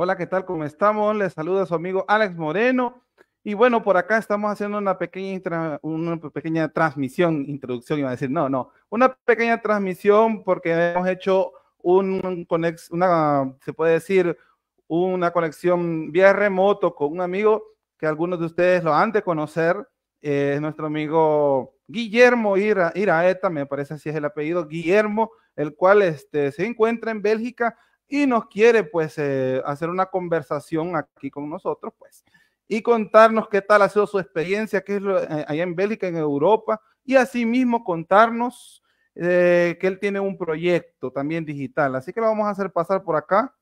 Hola, ¿qué tal? ¿Cómo estamos? Les saluda su amigo Alex Moreno. Y bueno, por acá estamos haciendo una pequeña, una pequeña transmisión, introducción, iba a decir, no, no, una pequeña transmisión porque hemos hecho un conex, una, se puede decir, una conexión vía remoto con un amigo que algunos de ustedes lo han de conocer, eh, Es nuestro amigo Guillermo Iraeta, me parece así es el apellido, Guillermo, el cual este, se encuentra en Bélgica y nos quiere pues eh, hacer una conversación aquí con nosotros pues y contarnos qué tal ha sido su experiencia, que es eh, allá en Bélgica, en Europa, y asimismo contarnos eh, que él tiene un proyecto también digital. Así que lo vamos a hacer pasar por acá.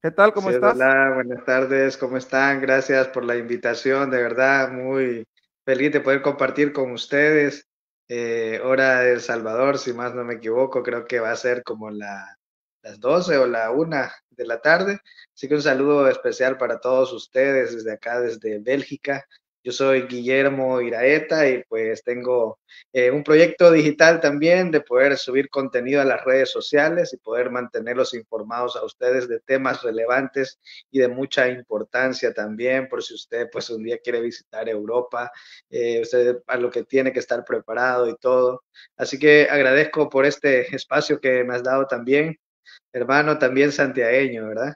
¿Qué tal? ¿Cómo estás? Hola, buenas tardes, ¿cómo están? Gracias por la invitación, de verdad, muy feliz de poder compartir con ustedes eh, hora de El Salvador, si más no me equivoco, creo que va a ser como la, las 12 o la 1 de la tarde. Así que un saludo especial para todos ustedes desde acá, desde Bélgica. Yo soy Guillermo Iraeta y pues tengo eh, un proyecto digital también de poder subir contenido a las redes sociales y poder mantenerlos informados a ustedes de temas relevantes y de mucha importancia también por si usted pues un día quiere visitar Europa, eh, usted a lo que tiene que estar preparado y todo. Así que agradezco por este espacio que me has dado también, hermano, también santiagueño, ¿verdad?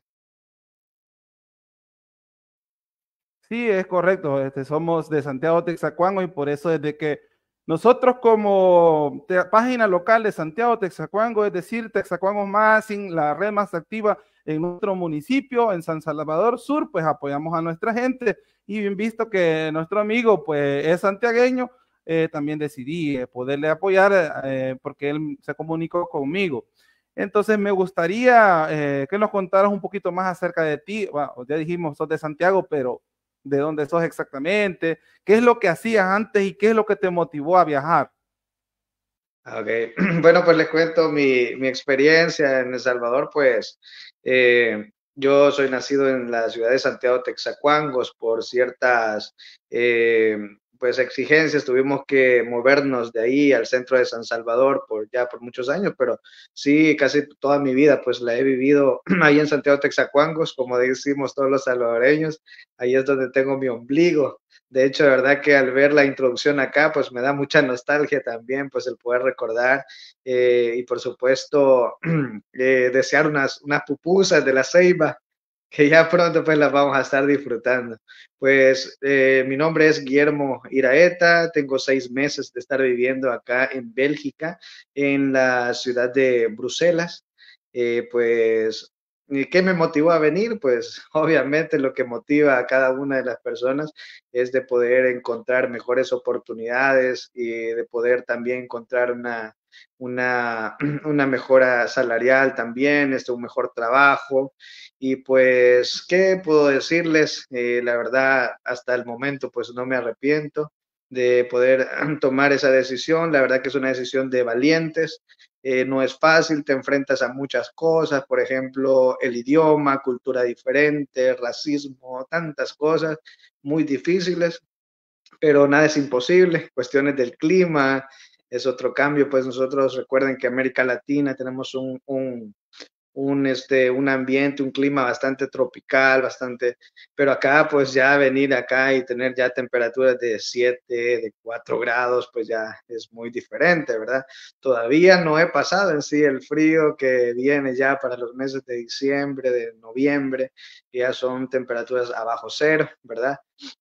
Sí, es correcto. Este, somos de Santiago, Texacuango y por eso desde que nosotros como página local de Santiago, Texacuango, es decir, Texacuango más la red más activa en nuestro municipio, en San Salvador Sur, pues apoyamos a nuestra gente y bien visto que nuestro amigo pues es santiagueño, eh, también decidí eh, poderle apoyar eh, porque él se comunicó conmigo. Entonces me gustaría que nos contaras un poquito más acerca de ti. ya dijimos, sos de Santiago, pero de dónde sos exactamente, qué es lo que hacías antes y qué es lo que te motivó a viajar. Ok, bueno, pues les cuento mi, experiencia en El Salvador, pues eh, yo soy nacido en la ciudad de Santiago, Texacuangos, por ciertas eh, pues exigencias, tuvimos que movernos de ahí al centro de San Salvador por ya por muchos años, pero sí, casi toda mi vida pues la he vivido ahí en Santiago Texacuangos, como decimos todos los salvadoreños, ahí es donde tengo mi ombligo. De hecho, de verdad que al ver la introducción acá, pues me da mucha nostalgia también, pues el poder recordar eh, y por supuesto eh, desear unas, unas pupusas de la ceiba que ya pronto pues las vamos a estar disfrutando. Pues eh, mi nombre es Guillermo Iraeta, tengo seis meses de estar viviendo acá en Bélgica, en la ciudad de Bruselas. Eh, pues ¿Y qué me motivó a venir? Pues obviamente lo que motiva a cada una de las personas es de poder encontrar mejores oportunidades y de poder también encontrar una, mejora salarial también, este, un mejor trabajo. Y pues, ¿qué puedo decirles? Eh, la verdad, hasta el momento pues no me arrepiento de poder ah, tomar esa decisión. La verdad que es una decisión de valientes. Eh, no es fácil, te enfrentas a muchas cosas, por ejemplo, el idioma, cultura diferente, racismo, tantas cosas muy difíciles, pero nada es imposible. Cuestiones del clima es otro cambio, pues nosotros recuerden que América Latina tenemos un un, este, un ambiente, un clima bastante tropical, bastante, pero acá pues ya venir acá y tener ya temperaturas de 7, de 4 grados, pues ya es muy diferente, ¿verdad? Todavía no he pasado en sí el frío que viene ya para los meses de diciembre, de noviembre, ya son temperaturas abajo cero, ¿verdad?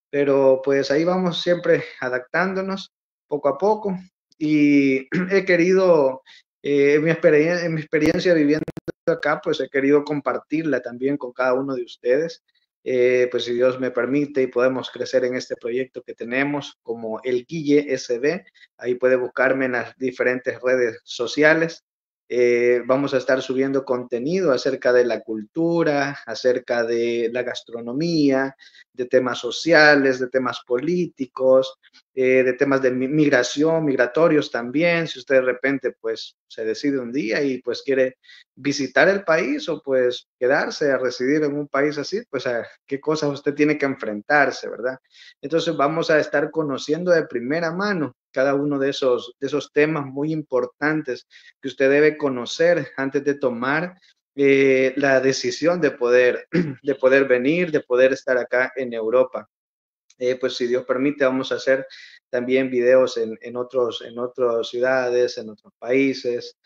Pero pues ahí vamos siempre adaptándonos poco a poco y he querido... Eh, mi, experiencia, en mi experiencia viviendo acá, pues he querido compartirla también con cada uno de ustedes. Eh, pues si Dios me permite y podemos crecer en este proyecto que tenemos como el Guille SB, ahí puede buscarme en las diferentes redes sociales. Eh, vamos a estar subiendo contenido acerca de la cultura, acerca de la gastronomía, de temas sociales, de temas políticos, eh, de temas de migración, migratorios también, si usted de repente pues se decide un día y pues quiere visitar el país o pues quedarse a residir en un país así, pues a qué cosas usted tiene que enfrentarse, ¿verdad? Entonces vamos a estar conociendo de primera mano cada uno de esos, de esos temas muy importantes que usted debe conocer antes de tomar eh, la decisión de poder, de poder venir, de poder estar acá en Europa. Eh, pues si Dios permite, vamos a hacer también videos en, otros, en otras ciudades, en otros países.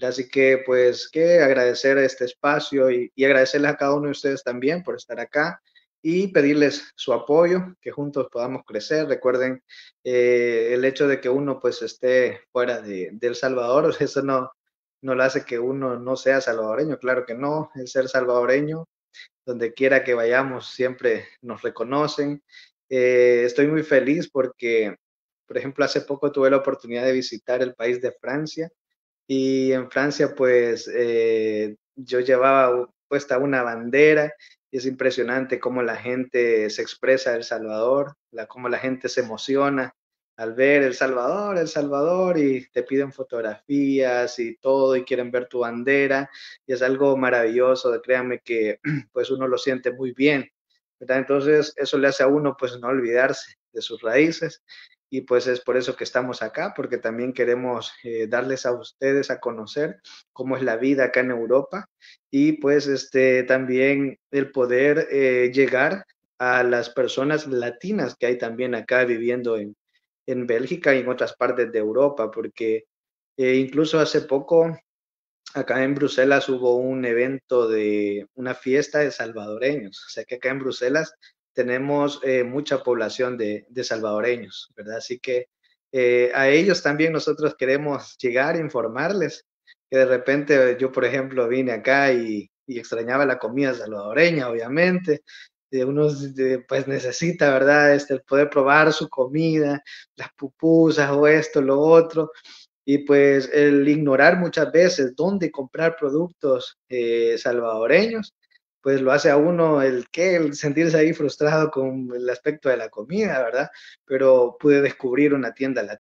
Así que, pues, que agradecer este espacio y, y, agradecerles a cada uno de ustedes también por estar acá y pedirles su apoyo, que juntos podamos crecer. Recuerden eh, el hecho de que uno, pues, esté fuera de, El Salvador, eso no, no lo hace que uno no sea salvadoreño, claro que no, el ser salvadoreño donde quiera que vayamos siempre nos reconocen eh, estoy muy feliz porque, por ejemplo, hace poco tuve la oportunidad de visitar el país de Francia y en Francia pues eh, yo llevaba puesta una bandera y es impresionante cómo la gente se expresa El Salvador, la, cómo la gente se emociona al ver El Salvador, El Salvador, y te piden fotografías y todo, y quieren ver tu bandera, y es algo maravilloso, créanme que pues uno lo siente muy bien. Entonces eso le hace a uno pues no olvidarse de sus raíces y pues es por eso que estamos acá, porque también queremos eh, darles a ustedes a conocer cómo es la vida acá en Europa y pues este también el poder eh, llegar a las personas latinas que hay también acá viviendo en, Bélgica y en otras partes de Europa, porque eh, incluso hace poco acá en Bruselas hubo un evento de una fiesta de salvadoreños. O sea que acá en Bruselas tenemos eh, mucha población de, salvadoreños, ¿verdad? Así que eh, a ellos también nosotros queremos llegar, e informarles que de repente eh, yo, por ejemplo, vine acá y, extrañaba la comida salvadoreña, obviamente. De unos, pues necesita, ¿verdad? Este, poder probar su comida, las pupusas o esto, lo otro y pues el ignorar muchas veces dónde comprar productos eh, salvadoreños, pues lo hace a uno el que, el sentirse ahí frustrado con el aspecto de la comida, ¿verdad? Pero pude descubrir una tienda